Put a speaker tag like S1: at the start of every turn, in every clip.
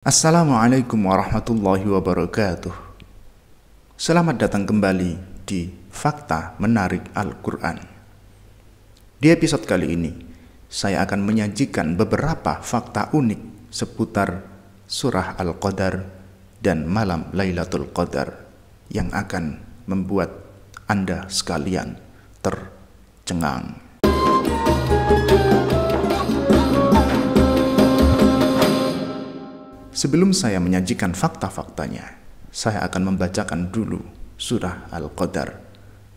S1: Assalamualaikum warahmatullahi wabarakatuh. Selamat datang kembali di Fakta Menarik Al-Quran. Di episode kali ini, saya akan menyajikan beberapa fakta unik seputar Surah Al-Qadar dan Malam Lailatul Qadar yang akan membuat Anda sekalian tercengang. Sebelum saya menyajikan fakta-faktanya, saya akan membacakan dulu surah Al-Qadar.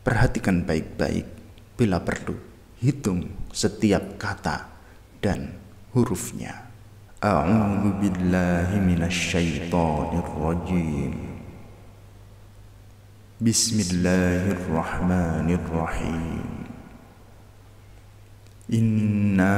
S1: Perhatikan baik-baik, bila perlu, hitung setiap kata dan hurufnya. A'udzu billahi minasyaitonir Bismillahirrahmanirrahim. Inna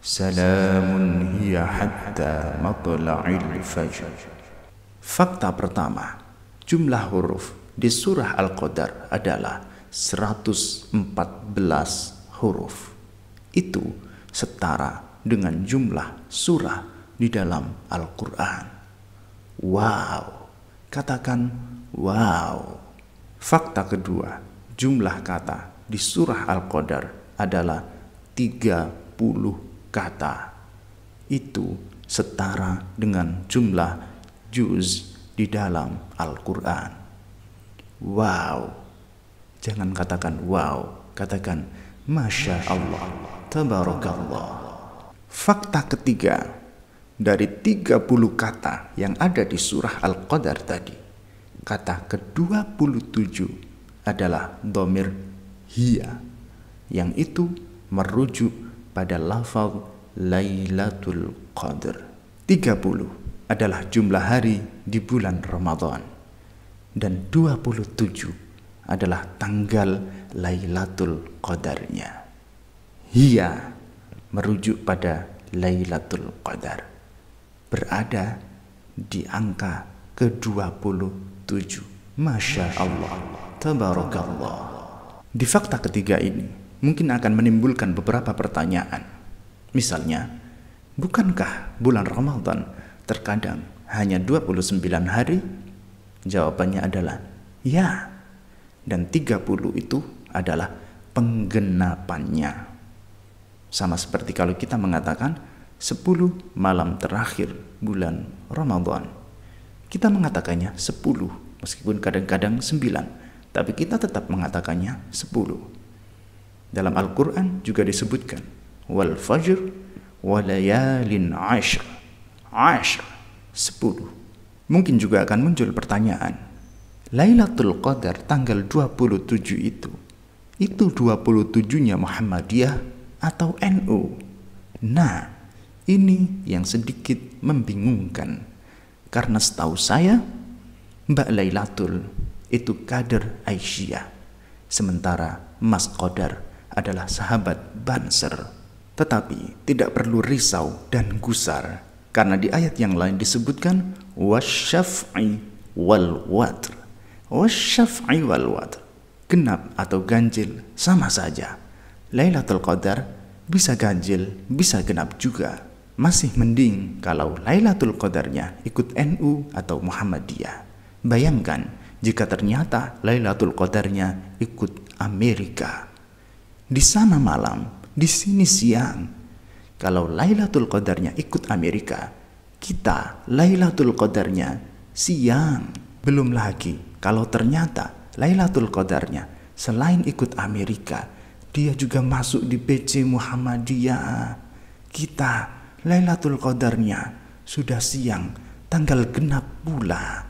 S1: Salamun hiya hatta matla'il fajr. Fakta pertama, jumlah huruf di surah Al-Qadar adalah 114 huruf. Itu setara dengan jumlah surah di dalam Al-Quran. Wow, katakan wow. Fakta kedua, jumlah kata di surah Al-Qadar adalah 30 kata itu setara dengan jumlah juz di dalam Al-Quran. Wow, jangan katakan wow, katakan masya Allah, tabarakallah. Fakta ketiga dari 30 kata yang ada di surah Al-Qadar tadi, kata ke-27 adalah domir hiya, yang itu merujuk pada lafaz Lailatul Qadr. 30 adalah jumlah hari di bulan Ramadan dan 27 adalah tanggal Lailatul Qadarnya. Hiya merujuk pada Lailatul Qadar berada di angka ke-27. Masya Allah, tabarakallah. Di fakta ketiga ini, mungkin akan menimbulkan beberapa pertanyaan. Misalnya, bukankah bulan Ramadan terkadang hanya 29 hari? Jawabannya adalah ya. Dan 30 itu adalah penggenapannya. Sama seperti kalau kita mengatakan 10 malam terakhir bulan Ramadan. Kita mengatakannya 10 meskipun kadang-kadang 9, tapi kita tetap mengatakannya 10. Dalam Al-Quran juga disebutkan wal fajr walayalin ashr ashr sepuluh mungkin juga akan muncul pertanyaan Lailatul Qadar tanggal 27 itu itu 27-nya Muhammadiyah atau NU nah ini yang sedikit membingungkan karena setahu saya Mbak Lailatul itu kader Aisyah sementara Mas Qadar adalah sahabat Banser. Tetapi tidak perlu risau dan gusar karena di ayat yang lain disebutkan wasyaf'i wal watr. Wasyaf'i wal watr. Genap atau ganjil sama saja. Lailatul Qadar bisa ganjil, bisa genap juga. Masih mending kalau Lailatul Qadarnya ikut NU atau Muhammadiyah. Bayangkan jika ternyata Lailatul Qadarnya ikut Amerika di sana malam, di sini siang. Kalau Lailatul Qadarnya ikut Amerika, kita Lailatul Qadarnya siang. Belum lagi kalau ternyata Lailatul Qadarnya selain ikut Amerika, dia juga masuk di BC Muhammadiyah. Kita Lailatul Qadarnya sudah siang tanggal genap pula.